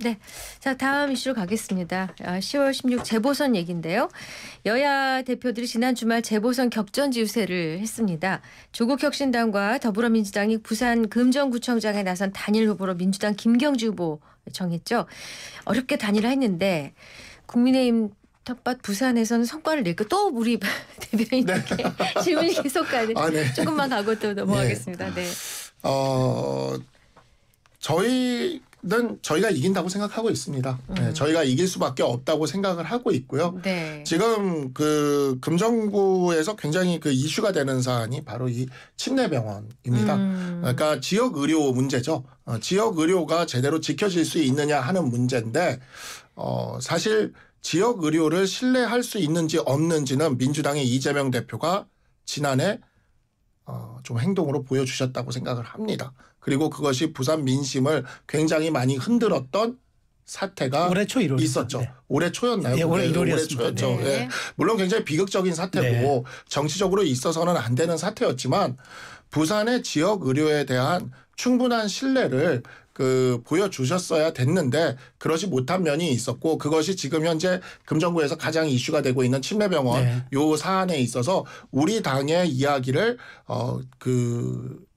네. 자, 다음 이슈로 가겠습니다. 10월 아, 16 재보선 얘긴데요. 여야 대표들이 지난 주말 재보선 격전지 유세를 했습니다. 조국 혁신당과 더불어민주당이 부산 금정구청장에 나선 단일 후보로 민주당 김경주 후보 정했죠. 어렵게 단일화했는데 국민의힘 텃밭 부산에서는 성과를 낼까 또 우리 대변인께 네. 질문이 계속 가네. 아, 네. 조금만 가고 또 넘어가겠습니다. 네. 네. 어... 저희는 저희가 이긴다고 생각하고 있습니다. 네, 음. 네, 저희가 이길 수밖에 없다고 생각을 하고 있고요. 네. 지금 그 금정구에서 굉장히 그 이슈가 되는 사안이 바로 이침례병원입니다 음. 그러니까 지역 의료 문제죠. 어, 지역 의료가 제대로 지켜질 수 있느냐 하는 문제인데 어, 사실 지역 의료를 신뢰할 수 있는지 없는지는 민주당의 이재명 대표가 지난해 어, 좀 행동으로 보여주셨다고 생각을 합니다. 그리고 그것이 부산 민심을 굉장히 많이 흔들었던 사태가 올해 초 있었죠. 네. 올해 초였나요? 네, 올해 1월이었습 네. 네. 예. 물론 굉장히 비극적인 사태고 네. 정치적으로 있어서는 안 되는 사태였지만 부산의 지역 의료에 대한 충분한 신뢰를 그 보여주셨어야 됐는데 그러지 못한 면이 있었고 그것이 지금 현재 금정구에서 가장 이슈가 되고 있는 침례병원 네. 요 사안에 있어서 우리 당의 이야기를 어그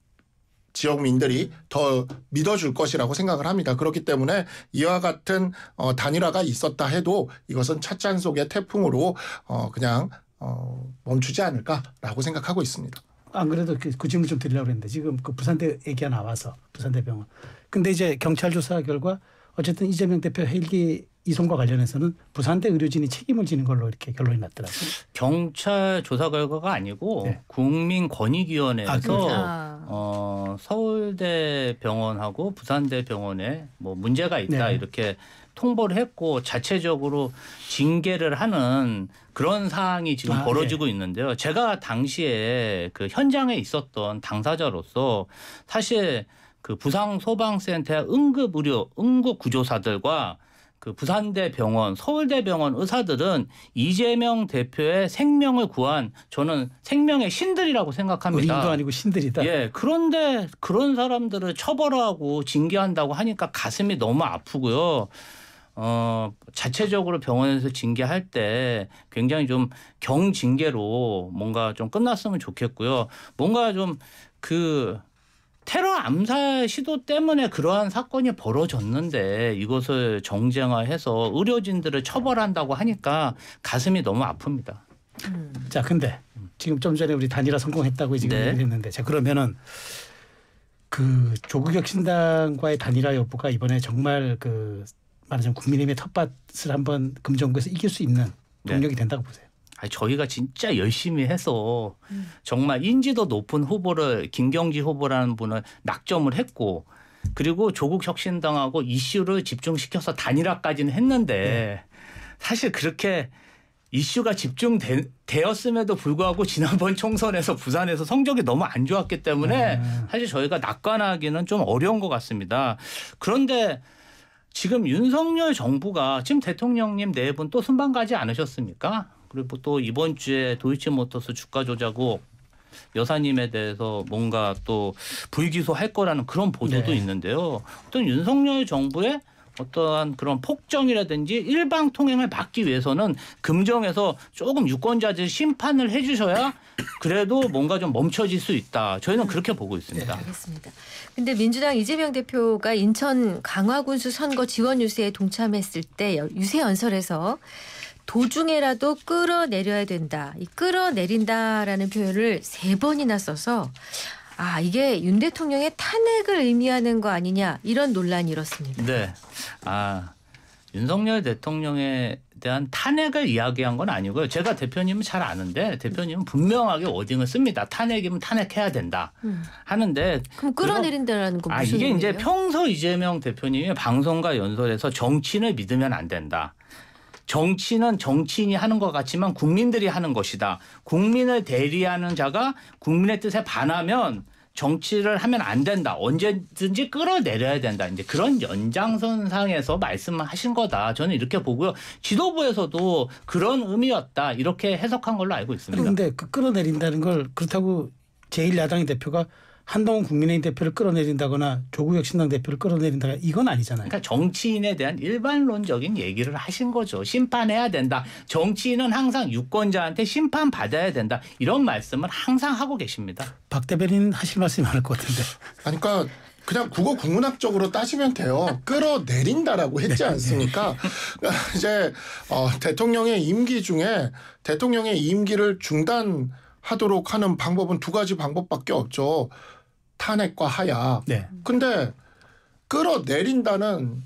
지역민들이 더 믿어줄 것이라고 생각을 합니다. 그렇기 때문에 이와 같은 어, 단일화가 있었다 해도 이것은 찻잔 속의 태풍으로 어, 그냥 어, 멈추지 않을까라고 생각하고 있습니다. 안 그래도 그, 그 질문 좀 드리려고 했는데 지금 그 부산대 얘기가 나와서 부산대병원. 근데 이제 경찰 조사 결과 어쨌든 이재명 대표 헬기 이송과 관련해서는 부산대 의료진이 책임을 지는 걸로 이렇게 결론이 났더라고요. 경찰 조사 결과가 아니고 네. 국민권익위원회에서 아, 그렇죠. 아, 어, 서울대 병원하고 부산대 병원에 뭐 문제가 있다 네. 이렇게 통보를 했고 자체적으로 징계를 하는 그런 사항이 지금 아, 네. 벌어지고 네. 있는데요. 제가 당시에 그 현장에 있었던 당사자로서 사실 그 부상 소방센터 응급 의료 응급 구조사들과 그 부산대 병원, 서울대 병원 의사들은 이재명 대표의 생명을 구한 저는 생명의 신들이라고 생각합니다. 우리도 아니고 신들이다. 예. 그런데 그런 사람들을 처벌하고 징계한다고 하니까 가슴이 너무 아프고요. 어, 자체적으로 병원에서 징계할 때 굉장히 좀 경징계로 뭔가 좀 끝났으면 좋겠고요. 뭔가 좀그 테러 암살 시도 때문에 그러한 사건이 벌어졌는데 이것을 정쟁화해서 의료진들을 처벌한다고 하니까 가슴이 너무 아픕니다. 음. 자, 근데 지금 좀 전에 우리 단일화 성공했다고 지금 네. 얘기했는데 를자 그러면은 그 조국 혁신당과의 단일화 여부가 이번에 정말 그 말하자면 국민의힘의 텃밭을 한번 금정구에서 이길 수 있는 네. 동력이 네. 된다고 보세요. 아니, 저희가 진짜 열심히 해서 음. 정말 인지도 높은 후보를 김경지 후보라는 분을 낙점을 했고 그리고 조국 혁신당하고 이슈를 집중시켜서 단일화까지는 했는데 네. 사실 그렇게 이슈가 집중되었음에도 불구하고 지난번 총선에서 부산에서 성적이 너무 안 좋았기 때문에 네. 사실 저희가 낙관하기는 좀 어려운 것 같습니다. 그런데 지금 윤석열 정부가 지금 대통령님 네 분 또 순방 가지 않으셨습니까? 그리고 또 이번 주에 도이치모터스 주가 조작국 여사님에 대해서 뭔가 또 불기소할 거라는 그런 보도도 네. 있는데요. 어떤 윤석열 정부의 어떠한 그런 폭정이라든지 일방 통행을 막기 위해서는 금정에서 조금 유권자들 심판을 해주셔야 그래도 뭔가 좀 멈춰질 수 있다. 저희는 음. 그렇게 보고 있습니다. 네, 알겠습니다. 근데 민주당 이재명 대표가 인천 강화군수 선거 지원 유세에 동참했을 때 유세 연설에서 도중에라도 끌어내려야 된다. 이 끌어내린다라는 표현을 세 번이나 써서 아 이게 윤 대통령의 탄핵을 의미하는 거 아니냐 이런 논란이 일었습니다. 네. 아 윤석열 대통령에 대한 탄핵을 이야기한 건 아니고요. 제가 대표님은 잘 아는데 대표님은 분명하게 워딩을 씁니다. 탄핵이면 탄핵해야 된다 음. 하는데 그럼 끌어내린다라는 건 아, 무슨 아, 이게 의미예요? 이제 평소 이재명 대표님이 방송과 연설에서 정치인을 믿으면 안 된다. 정치는 정치인이 하는 것 같지만 국민들이 하는 것이다. 국민을 대리하는 자가 국민의 뜻에 반하면 정치를 하면 안 된다. 언제든지 끌어내려야 된다. 이제 그런 연장선상에서 말씀하신 을 거다. 저는 이렇게 보고요. 지도부에서도 그런 의미였다. 이렇게 해석한 걸로 알고 있습니다. 그런데 그 끌어내린다는 걸 그렇다고 제1야당 의 대표가 한동훈 국민의힘 대표를 끌어내린다거나 조국혁 신당 대표를 끌어내린다거나 이건 아니잖아요. 그러니까 정치인에 대한 일반론적인 얘기를 하신 거죠. 심판해야 된다. 정치인은 항상 유권자한테 심판 받아야 된다. 이런 말씀을 항상 하고 계십니다. 박 대변인 하실 말씀이 많을 것 같은데. 그러니까 그냥 국어 국문학적으로 따지면 돼요. 끌어내린다라고 했지 네. 않습니까? 그러니까 이제 어, 대통령의 임기 중에 대통령의 임기를 중단 하도록 하는 방법은 두 가지 방법밖에 없죠. 탄핵과 하야. 네. 근데 끌어내린다는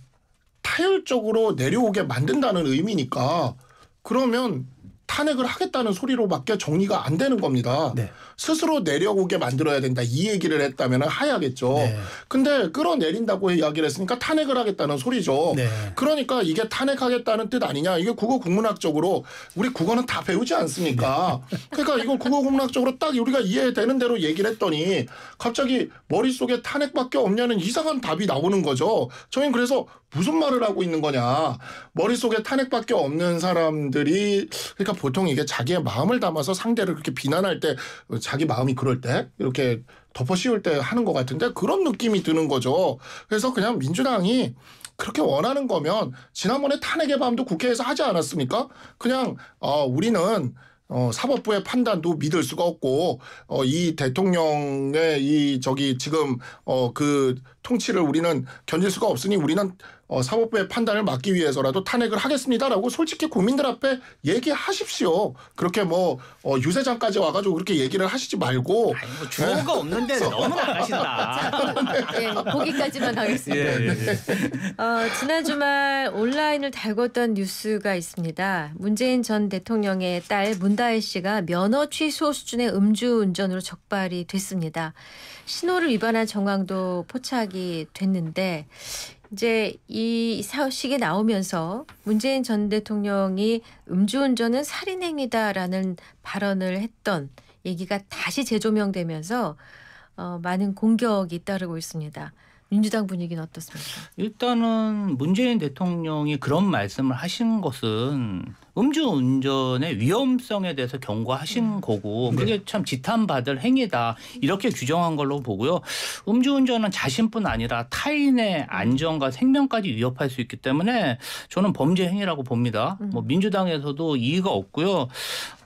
타율적으로 내려오게 만든다는 의미니까 그러면 탄핵을 하겠다는 소리로밖에 정리가 안 되는 겁니다. 네. 스스로 내려오게 만들어야 된다. 이 얘기를 했다면 하야겠죠. 네. 근데 끌어내린다고 이야기를 했으니까 탄핵을 하겠다는 소리죠. 네. 그러니까 이게 탄핵하겠다는 뜻 아니냐. 이게 국어 국문학적으로 우리 국어는 다 배우지 않습니까? 네. 그러니까 이걸 국어 국문학적으로 딱 우리가 이해되는 대로 얘기를 했더니 갑자기 머릿속에 탄핵밖에 없냐는 이상한 답이 나오는 거죠. 저희는 그래서 무슨 말을 하고 있는 거냐. 머릿속에 탄핵밖에 없는 사람들이 그러니까 보통 이게 자기의 마음을 담아서 상대를 그렇게 비난할 때 자기 마음이 그럴 때 이렇게 덮어 씌울 때 하는 것 같은데 그런 느낌이 드는 거죠. 그래서 그냥 민주당이 그렇게 원하는 거면 지난번에 탄핵의 밤도 국회에서 하지 않았습니까? 그냥 어, 우리는 어, 사법부의 판단도 믿을 수가 없고 어, 이 대통령의 이 저기 지금 어, 그 통치를 우리는 견딜 수가 없으니 우리는 어, 사법부의 판단을 막기 위해서라도 탄핵을 하겠습니다라고 솔직히 국민들 앞에 얘기하십시오. 그렇게 뭐 어, 유세장까지 와가지고 그렇게 얘기를 하시지 말고 아이고, 뭐 주어가 네. 없는데 너무 나가신다. 예, 거기까지만 하겠습니다. 예, 예, 예. 어, 지난 주말 온라인을 달궜던 뉴스가 있습니다. 문재인 전 대통령의 딸 문다혜 씨가 면허 취소 수준의 음주운전으로 적발이 됐습니다. 신호를 위반한 정황도 포착이 시작이 됐는데 이제 이 사식이 나오면서 문재인 전 대통령이 음주운전은 살인행위다라는 발언을 했던 얘기가 다시 재조명되면서 어, 많은 공격이 따르고 있습니다. 민주당 분위기는 어떻습니까? 일단은 문재인 대통령이 그런 말씀을 하신 것은 음주운전의 위험성에 대해서 경고하신 음. 거고 네. 그게 네. 참 지탄받을 행위다 이렇게 규정한 걸로 보고요. 음주운전은 자신뿐 아니라 타인의 안전과 생명까지 위협할 수 있기 때문에 저는 범죄 행위라고 봅니다. 음. 뭐 민주당에서도 이의가 없고요.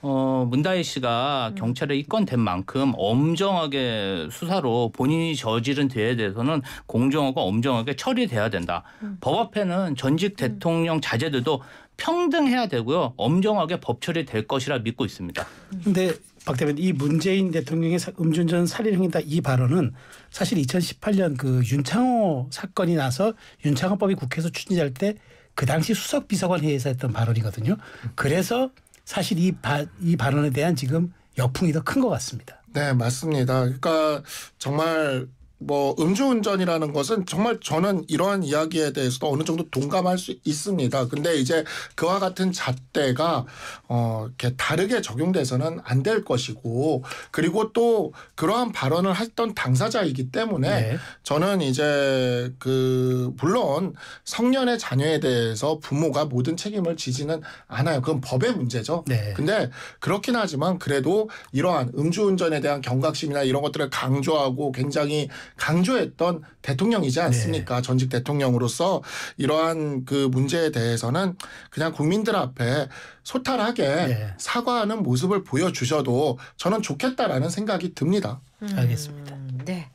어, 문다희 씨가 음. 경찰에 입건된 만큼 엄정하게 수사로 본인이 저지른 죄에 대해서는 공정하고 엄정하게 처리돼야 된다. 음. 법 앞에는 전직 음. 대통령 자제들도 평등해야 되고요. 엄정하게 법 처리될 것이라 믿고 있습니다. 근데 박대표이 문재인 대통령의 음주운전 살인행위다 이 발언은 사실 2018년 그 윤창호 사건이 나서 윤창호법이 국회에서 추진될 때 그 당시 수석 비서관 회의에서 했던 발언이거든요. 그래서 사실 이, 바, 이 발언에 대한 지금 역풍이 더 큰 것 같습니다. 네, 맞습니다. 그러니까 정말 뭐 음주운전이라는 것은 정말 저는 이러한 이야기에 대해서도 어느 정도 동감할 수 있습니다. 근데 이제 그와 같은 잣대가 어 이렇게 다르게 적용돼서는 안 될 것이고 그리고 또 그러한 발언을 했던 당사자이기 때문에 네. 저는 이제 그 물론 성년의 자녀에 대해서 부모가 모든 책임을 지지는 않아요. 그건 법의 문제죠. 네. 근데 그렇긴 하지만 그래도 이러한 음주운전에 대한 경각심이나 이런 것들을 강조하고 굉장히 강조했던 대통령이지 네. 않습니까? 네. 전직 대통령으로서 이러한 그 문제에 대해서는 그냥 국민들 앞에 소탈하게 네. 사과하는 모습을 보여주셔도 저는 좋겠다라는 생각이 듭니다. 음. 알겠습니다. 네.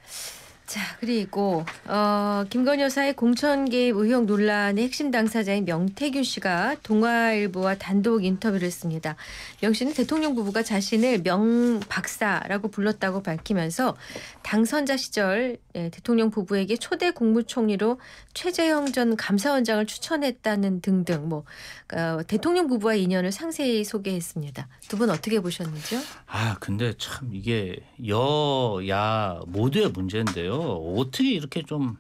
자, 그리고 어, 김건희 여사의 공천 개입 의혹 논란의 핵심 당사자인 명태균 씨가 동아일보와 단독 인터뷰를 했습니다. 명 씨는 대통령 부부가 자신을 명 박사라고 불렀다고 밝히면서 당선자 시절 예, 대통령 부부에게 초대 국무총리로 최재형 전 감사원장을 추천했다는 등등 뭐 어, 대통령 부부와 인연을 상세히 소개했습니다. 두 분 어떻게 보셨는지요? 아, 근데 참 이게 여야 모두의 문제인데요. 어떻게 이렇게 좀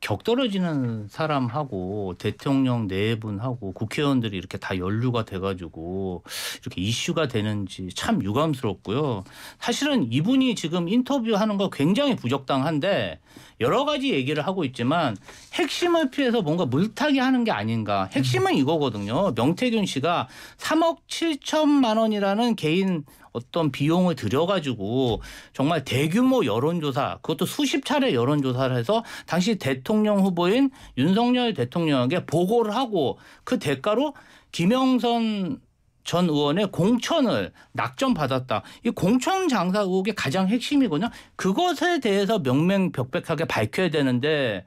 격떨어지는 사람하고 대통령 내분하고 국회의원들이 이렇게 다 연루가 돼가지고 이렇게 이슈가 되는지 참 유감스럽고요. 사실은 이분이 지금 인터뷰하는 거 굉장히 부적당한데 여러 가지 얘기를 하고 있지만 핵심을 피해서 뭔가 물타기 하는 게 아닌가. 핵심은 이거거든요. 명태균 씨가 3억 7천만 원이라는 개인 어떤 비용을 들여가지고 정말 대규모 여론조사 그것도 수십 차례 여론조사를 해서 당시 대통령 후보인 윤석열 대통령에게 보고를 하고 그 대가로 김영선 전 의원의 공천을 낙점받았다. 이 공천 장사 국의 가장 핵심이거든요. 그것에 대해서 명명백백하게 밝혀야 되는데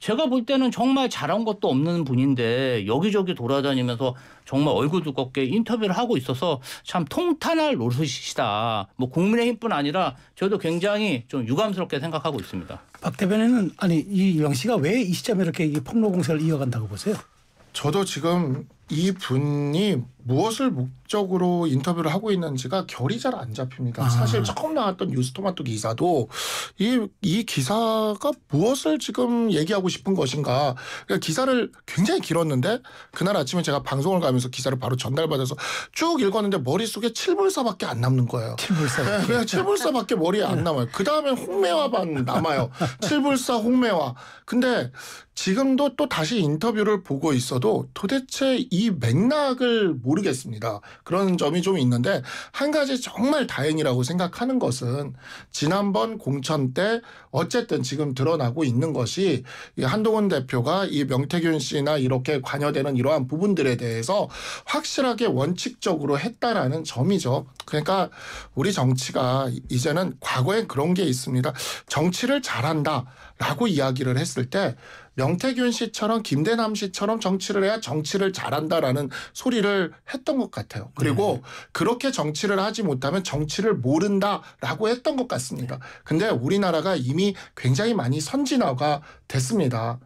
제가 볼 때는 정말 잘한 것도 없는 분인데 여기저기 돌아다니면서 정말 얼굴 두껍게 인터뷰를 하고 있어서 참 통탄할 노릇이시다. 뭐 국민의힘뿐 아니라 저도 굉장히 좀 유감스럽게 생각하고 있습니다. 박 대변인은 아니 이영 씨가 왜 이 시점에 이렇게 폭로 공세를 이어간다고 보세요? 저도 지금 이 분이 무엇을 목적으로 인터뷰를 하고 있는지가 결이 잘 안 잡힙니다. 아. 사실 처음 나왔던 뉴스토마토 기사도 이, 이 기사가 무엇을 지금 얘기하고 싶은 것인가. 그러니까 기사를 굉장히 길었는데 그날 아침에 제가 방송을 가면서 기사를 바로 전달받아서 쭉 읽었는데 머릿속에 칠불사밖에 안 남는 거예요. 칠불사. 네, 칠불사밖에 머리에 안 네. 남아요. 그 다음에 홍매화만 남아요. 칠불사 홍매화. 근데 지금도 또 다시 인터뷰를 보고 있어도 도대체 이 맥락을 모르겠습니다. 그런 점이 좀 있는데 한 가지 정말 다행이라고 생각하는 것은 지난번 공천 때 어쨌든 지금 드러나고 있는 것이 한동훈 대표가 이 명태균 씨나 이렇게 관여되는 이러한 부분들에 대해서 확실하게 원칙적으로 했다라는 점이죠. 그러니까 우리 정치가 이제는 과거엔 그런 게 있습니다. 정치를 잘한다라고 이야기를 했을 때 명태균 씨처럼 김대남 씨처럼 정치를 해야 정치를 잘한다라는 소리를 했던 것 같아요. 그리고 네. 그렇게 정치를 하지 못하면 정치를 모른다라고 했던 것 같습니다. 근데 우리나라가 이미 굉장히 많이 선진화가 됐습니다.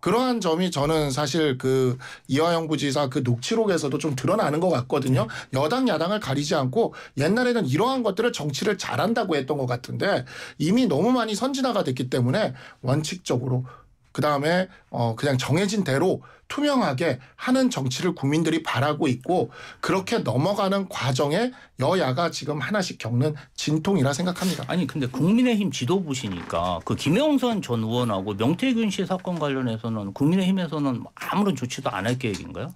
그러한 점이 저는 사실 그 이화영 부지사 그 녹취록에서도 좀 드러나는 것 같거든요. 네. 여당 야당을 가리지 않고 옛날에는 이러한 것들을 정치를 잘한다고 했던 것 같은데 이미 너무 많이 선진화가 됐기 때문에 원칙적으로 그 다음에 어 그냥 정해진 대로 투명하게 하는 정치를 국민들이 바라고 있고 그렇게 넘어가는 과정에 여야가 지금 하나씩 겪는 진통이라 생각합니다. 아니 근데 국민의힘 지도부시니까 그 김영선 전 의원하고 명태균 씨 사건 관련해서는 국민의힘에서는 아무런 조치도 안 할 계획인가요?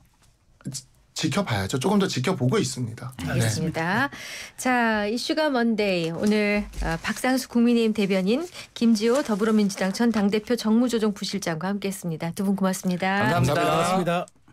지켜봐야죠. 조금 더 지켜보고 있습니다. 네. 알겠습니다. 네. 자 이슈가 먼데이 오늘 아, 박상수 국민의힘 대변인 김지호 더불어민주당 전 당대표 정무조정 부실장과 함께했습니다. 두 분 고맙습니다. 감사합니다. 감사합니다. 고맙습니다.